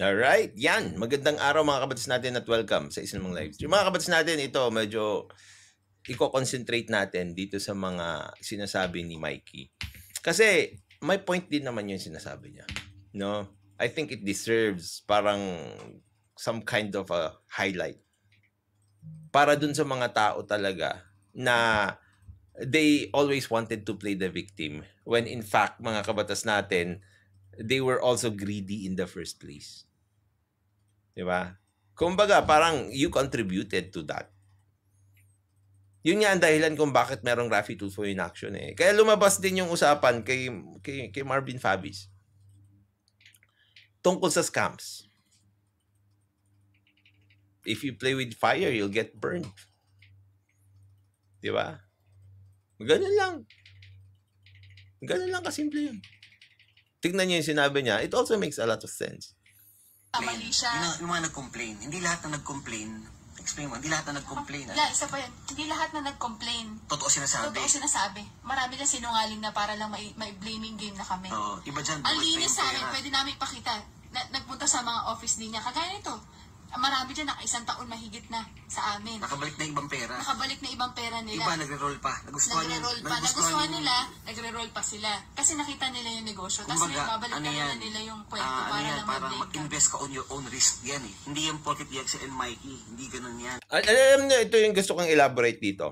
Alright, yan. Magandang araw mga kabatis natin at welcome sa isang mga live stream. Mga kabatis natin, ito medyo i-concentrate natin dito sa mga sinasabi ni Mikey. Kasi may point din naman yung sinasabi niya. No? I think it deserves parang some kind of a highlight. Para dun sa mga tao talaga na they always wanted to play the victim when in fact mga kabatas natin they were also greedy in the first place Di ba? Kumbaga, parang you contributed to that. Yun nga ang dahilan kung bakit merong Rafi Tulfo in action eh. Kaya lumabas din yung usapan kay, kay, kay Marvin Fabis tungkol sa scams. If you play with fire, you'll get burned. Di ba? Ganyan lang. Ganyan lang kasimple yun. Tignan niyo yung sinabi niya. It also makes a lot of sense. Tama siya. Yung, yung mga nag-complain, hindi lahat na nag-complain, explain mo, hindi lahat na nag-complain. ah. Yeah, isa pa yun. Hindi lahat na nag-complain. Totoo sinasabi. Totoo sinasabi. Marami na sinungaling na para lang may, may blaming game na kami. Oo, iba dyan. Ang linis sa amin, pwede namin pakita. Na, nagpunta sa mga office din niya. Kagaya nito, marami dyan, naka-isang taon mahigit na sa amin. Nakabalik na ibang pera. Nakabalik na ibang pera nila. Iba, nagre-roll pa. Nagustuhan, nagre-roll pa. Nagustuhan, nila, nagre-roll pa sila. Kasi nakita nila yung negosyo. Tapos may babalik ano na nila yung kwento uh, para ano yan, lang parang mag-invest ka on your own risk yan eh. Hindi yung pocket Yexel and Mikey. Hindi ganun yan. Alam niyo, ito yung gusto kong elaborate dito.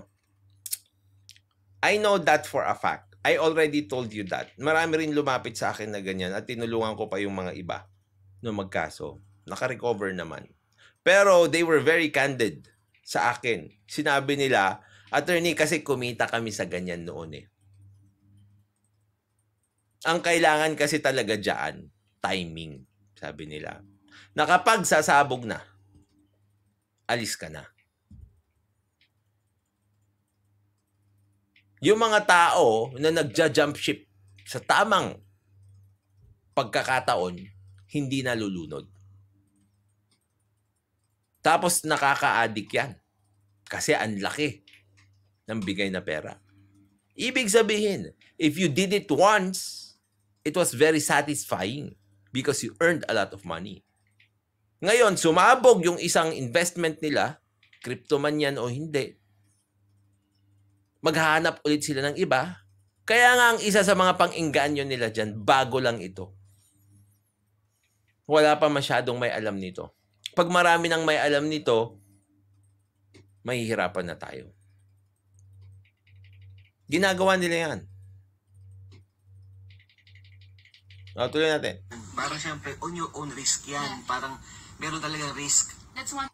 I know that for a fact. I already told you that. Marami rin lumapit sa akin na ganyan at tinulungan ko pa yung mga iba no magkaso. Naka-recover naman. Pero they were very candid sa akin. Sinabi nila, attorney, kasi kumita kami sa ganyan noon eh. Ang kailangan kasi talaga dyan, timing, sabi nila. Na sasabog na, alis ka na. Yung mga tao na nagja-jump ship sa tamang pagkakataon, hindi nalulunod. Tapos nakaka-addict yan. Kasi ang laki ng bigay na pera. Ibig sabihin, if you did it once, it was very satisfying because you earned a lot of money. Ngayon, sumabog yung isang investment nila, crypto man yan o hindi, maghahanap ulit sila ng iba. Kaya nga ang isa sa mga pang-inganyo nila dyan, bago lang ito. Wala pa masyadong may alam nito. Pag marami nang may alam nito, mahihirapan na tayo. Ginagawa nila yan. Oh, tuloy natin. Parang siyempre, on your own risk yan. Parang meron talaga risk. That's one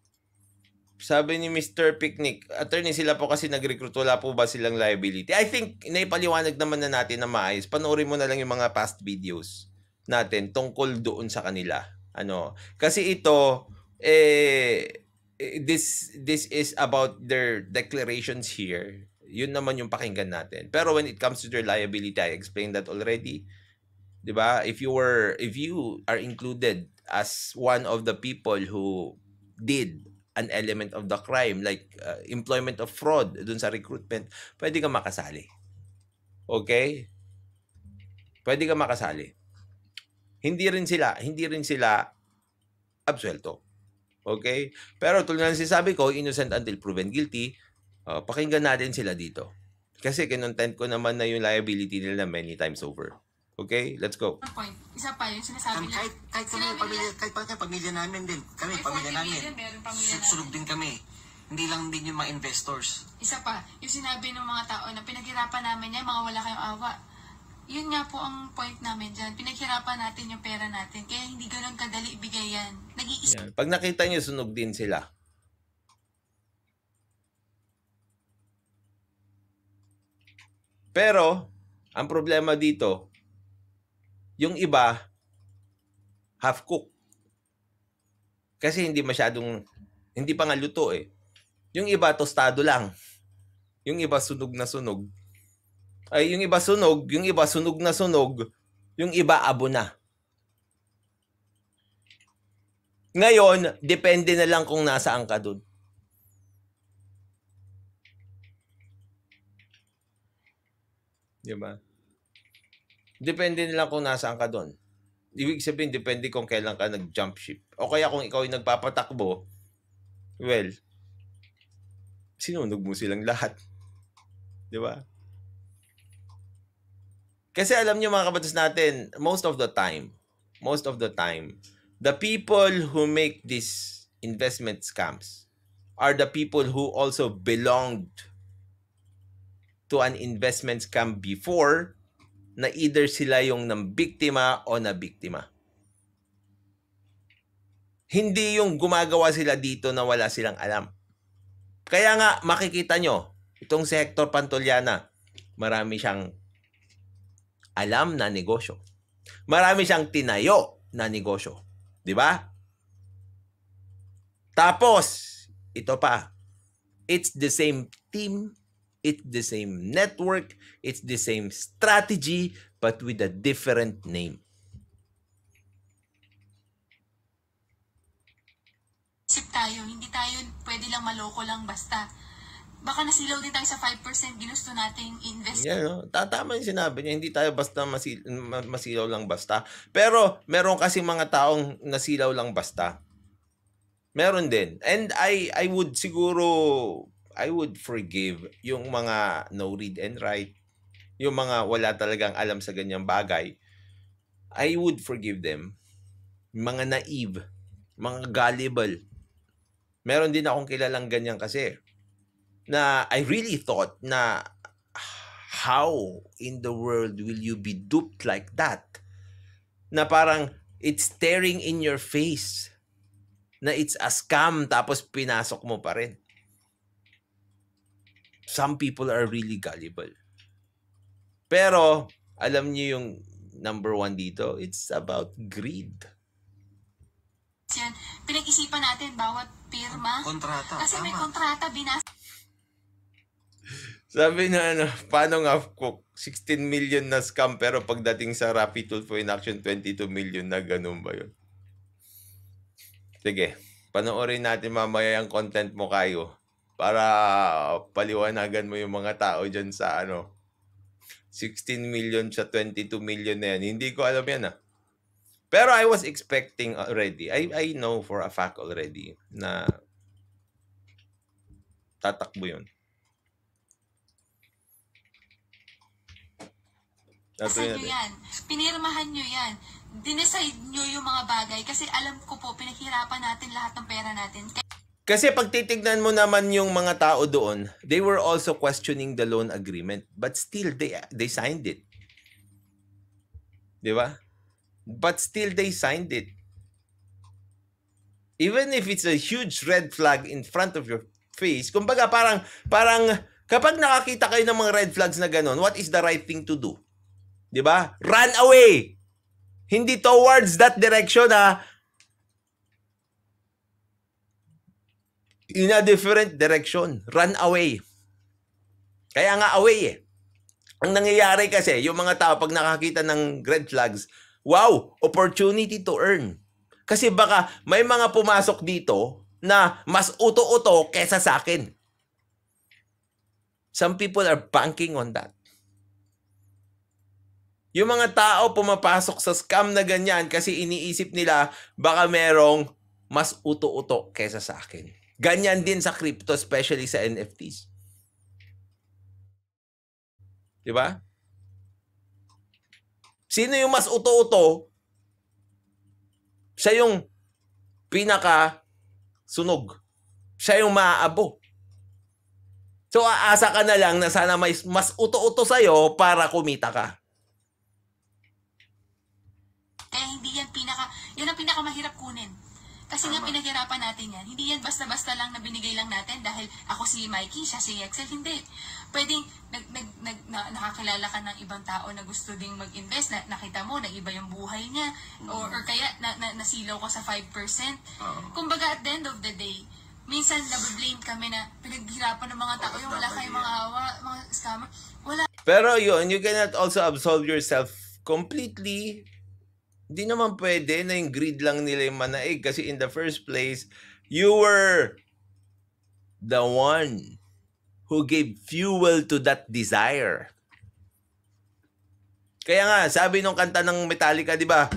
sabi ni Mr. Picnic, attorney sila po kasi nag-recruit, wala po ba silang liability? I think naipaliwanag naman na natin na maayos. Panoorin mo na lang yung mga past videos natin tungkol doon sa kanila. Ano? Kasi ito, eh, eh, this this is about their declarations here. Yun naman yung pakinggan natin. Pero when it comes to their liability, I explained that already. 'Di ba? If you were if you are included as one of the people who did an element of the crime like uh, employment of fraud dun sa recruitment, pwede kang makasali. Okay? Pwede kang makasali. Hindi rin sila, hindi rin sila absuelto. Okay? Pero tulad na sinasabi ko, innocent until proven guilty, uh, pakinggan natin sila dito. Kasi kinontent ko naman na yung liability nila many times over. Okay? Let's go. Point. Isa pa yung sinasabi nila. Kahit, kahit kami, sinabi pamilya, nila, kahit pa kami, pamilya namin din. Kami, pamilya namin. Million, pamilya Sunog din kami. Hindi lang din yung mga investors. Isa pa, yung sinabi ng mga tao na pinaghirapan namin yan, mga wala kayong awa yun nga po ang point namin dyan. Pinaghirapan natin yung pera natin. Kaya hindi ganun kadali ibigay yan. Nag-iisip. Yan. Pag nakita nyo, sunog din sila. Pero, ang problema dito, yung iba, half-cook. Kasi hindi masyadong, hindi pa nga luto eh. Yung iba, tostado lang. Yung iba, sunog na sunog. Ay, yung iba sunog, yung iba sunog na sunog, yung iba abo na. Ngayon, depende na lang kung nasaan ka doon. Di ba? Depende na lang kung nasaan ka doon. Ibig sabihin, depende kung kailan ka nag-jump ship. O kaya kung ikaw ay nagpapatakbo, well, sinunog mo silang lahat. Di ba? Kasi alam niyo mga kabatas natin, most of the time, most of the time, the people who make these investment scams are the people who also belonged to an investment scam before na either sila yung nang biktima o na biktima. Hindi yung gumagawa sila dito na wala silang alam. Kaya nga makikita nyo, itong si Hector Pantoliana, marami siyang alam na negosyo. Marami siyang tinayo na negosyo. Di ba? Tapos, ito pa. It's the same team, it's the same network, it's the same strategy, but with a different name. Isip tayo, hindi tayo pwede lang maloko lang basta baka nasilaw din tayo sa 5% ginusto nating invest. Yeah, no? Oh. Tatama yung sinabi niya. Hindi tayo basta masil- masilaw lang basta. Pero meron kasi mga taong nasilaw lang basta. Meron din. And I I would siguro I would forgive yung mga no read and write, yung mga wala talagang alam sa ganyang bagay. I would forgive them. Mga naive, mga gullible. Meron din akong kilalang ganyan kasi na I really thought na how in the world will you be duped like that? Na parang it's staring in your face na it's a scam tapos pinasok mo pa rin. Some people are really gullible. Pero alam niyo yung number one dito, it's about greed. Yan. Pinag-isipan natin bawat pirma. Kontrata. Kasi Tama. may kontrata, binasa sabi na ano, paano nga cook? 16 million na scam pero pagdating sa Rapid Tool for Inaction, 22 million na ganun ba yun? Sige, panoorin natin mamaya ang content mo kayo para ah, paliwanagan mo yung mga tao dyan sa ano, 16 million sa 22 million na yan. Hindi ko alam yan ah. Pero I was expecting already. I, I know for a fact already na tatakbo yun. Kasi nyo eh. yan. Pinirmahan nyo yan. Dineside nyo yung mga bagay. Kasi alam ko po, pinaghirapan natin lahat ng pera natin. Kasi pag titignan mo naman yung mga tao doon, they were also questioning the loan agreement. But still, they, they signed it. Di ba? But still, they signed it. Even if it's a huge red flag in front of your face, kumbaga parang, parang kapag nakakita kayo ng mga red flags na ganun, what is the right thing to do? 'Di ba? Run away. Hindi towards that direction ha. In a different direction. Run away. Kaya nga away eh. Ang nangyayari kasi, yung mga tao pag nakakita ng red flags, wow, opportunity to earn. Kasi baka may mga pumasok dito na mas uto-uto kesa sa akin. Some people are banking on that. Yung mga tao pumapasok sa scam na ganyan kasi iniisip nila baka merong mas uto-uto kaysa sa akin. Ganyan din sa crypto, especially sa NFTs. Di ba? Sino yung mas uto-uto? Siya yung pinaka sunog. Siya yung maaabo. So aasa ka na lang na sana may mas uto-uto sa'yo para kumita ka. yan pinaka, yan ang pinakamahirap kunin. Kasi nga pinaghirapan natin yan. Hindi yan basta-basta lang na binigay lang natin dahil ako si Mikey, siya si Excel. Hindi. Pwedeng nag, nag, nag, na, nakakilala ka ng ibang tao na gusto ding mag-invest. Na, nakita mo na iba yung buhay niya. Mm. Or, or kaya na, na, nasilaw ko sa 5%. Uh-huh. Kumbaga at the end of the day, minsan nabablame kami na pinaghirapan ng mga tao oh, yung wala kayong mga hawa, mga scammer. Wala. Pero yun, you cannot also absolve yourself completely di naman pwede na yung greed lang nila yung manaig kasi in the first place, you were the one who gave fuel to that desire. Kaya nga, sabi nung kanta ng Metallica, di ba?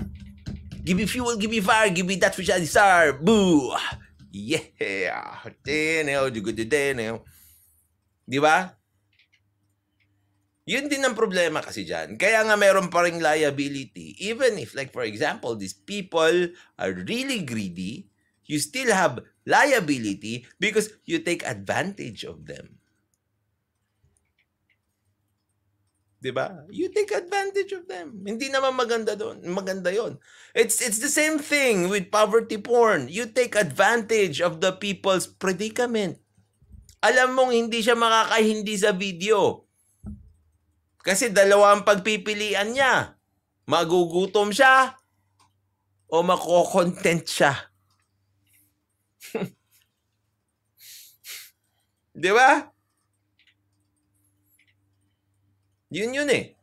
Give me fuel, give me fire, give me that which I desire. Boo! Yeah! Di ba? Yun din ang problema kasi dyan. Kaya nga meron pa rin liability. Even if like for example, these people are really greedy, you still have liability because you take advantage of them. Diba? You take advantage of them. Hindi naman maganda doon. Maganda yon. It's, it's the same thing with poverty porn. You take advantage of the people's predicament. Alam mong hindi siya makakahindi sa video kasi dalawa ang pagpipilian niya. Magugutom siya o makokontent siya. Di ba? Yun yun eh.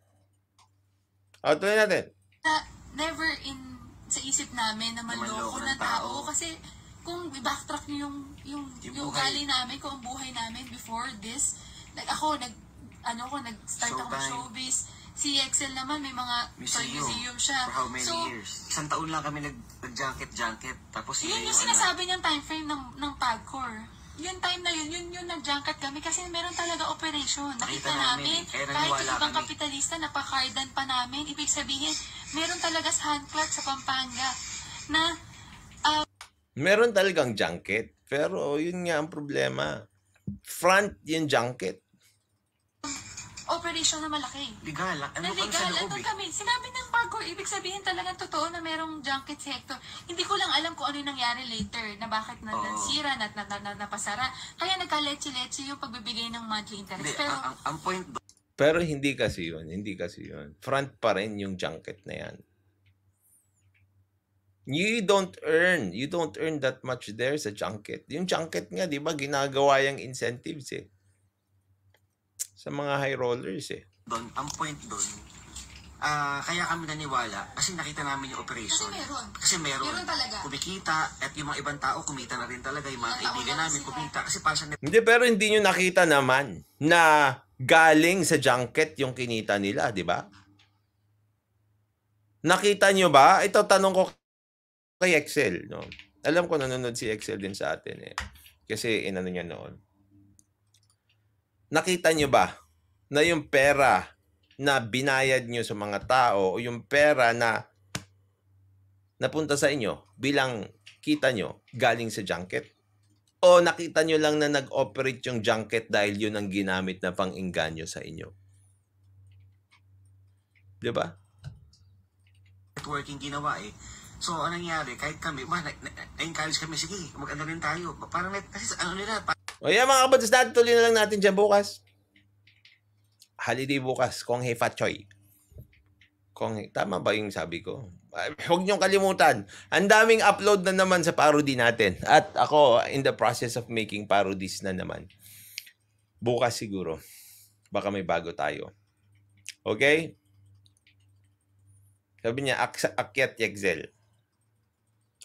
O, tuloy natin. Na, never in sa isip namin na maloko na tao. Kasi kung i-backtrack niyo yung, yung, yung, yung galing namin, kung ang buhay namin before this, like ako, nag, ano ko, nag-start ako ng showbiz. Si Excel naman, may mga toy Museum. museum siya. For how many so, years? Isang taon lang kami nag, nag-junket-junket. Tapos yun yung ano, sinasabi niyang time frame ng, ng PAGCOR. Yung time na yun, yun yung nag-junket kami kasi meron talaga operation. Nakita Nakita namin, namin, kaya kahit naniwala ibang kami. kapitalista, napakardan pa namin. Ibig sabihin, meron talaga sa hand sa Pampanga na ah, Meron talagang junket. Pero yun nga ang problema. Front yung junket operation na malaki. Legal. Ah. Ano na legal. Ano eh? kami? Sinabi ng parkour, ibig sabihin talaga totoo na merong junket sector. Hindi ko lang alam kung ano yung nangyari later na bakit na oh. nansira, na, na, na, na, napasara. Kaya nagka-leche-leche yung pagbibigay ng monthly interest. Hindi, Pero, ang, ang point do- pero hindi kasi yun, hindi kasi yun. Front pa rin yung junket na yan. You don't earn, you don't earn that much there sa junket. Yung junket nga, di ba, ginagawa yung incentives eh sa mga high rollers eh. Doon, ang point doon, ah kaya kami naniwala kasi nakita namin yung operation. Kasi meron. Kasi meron. Meron talaga. Kumikita at yung mga ibang tao kumita na rin talaga. Yung mga Ilang tao kaibigan namin sila. kumita kasi para sa Hindi, pero hindi nyo nakita naman na galing sa junket yung kinita nila, di ba? Nakita nyo ba? Ito, tanong ko kay Excel. No? Alam ko nanonood si Excel din sa atin eh. Kasi inano niya noon nakita nyo ba na yung pera na binayad nyo sa mga tao o yung pera na napunta sa inyo bilang kita nyo galing sa junket? O nakita nyo lang na nag-operate yung junket dahil yun ang ginamit na pang-inganyo sa inyo? Di ba? Networking ginawa eh. So, ano nangyari? Kahit kami, ba, na-encourage kami, sige, mag-ano rin tayo. Parang, kasi ano nila, parang, o yan mga kapatid, natin, tuloy na lang natin dyan bukas. Holiday bukas, Kong Hei Fat Choy. Kong Hei, tama ba yung sabi ko? Ay, huwag niyong kalimutan. Ang daming upload na naman sa parody natin. At ako, in the process of making parodies na naman. Bukas siguro. Baka may bago tayo. Okay? Sabi niya, ak- akyat Yexel.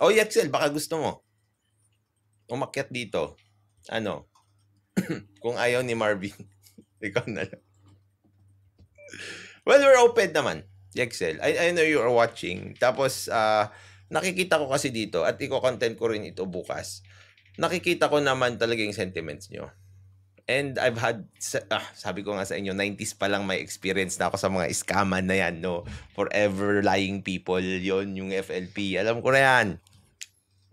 Oh, Yexel, baka gusto mo. Umakyat dito ano, kung ayaw ni Marvin, ikaw na lang. Well, we're open naman, Excel. I, I know you are watching. Tapos, uh, nakikita ko kasi dito at i-content ko rin ito bukas. Nakikita ko naman talaga yung sentiments nyo. And I've had, ah, sabi ko nga sa inyo, 90s pa lang may experience na ako sa mga iskaman na yan, no? Forever lying people, yon yung FLP. Alam ko na yan,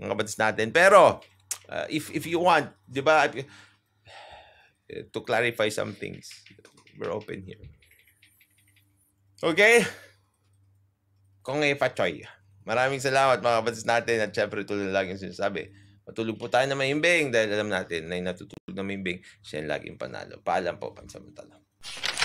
mga kapatid natin. Pero, Uh, if if you want, 'di ba? To clarify some things. We're open here. Okay? Kung e pachoy. Maraming salamat mga kapatid natin at syempre tulad na laging sinasabi. Matulog po tayo na maimbing dahil alam natin na yung natutulog na maimbing, siya yung laging panalo. Paalam po, pansamantala.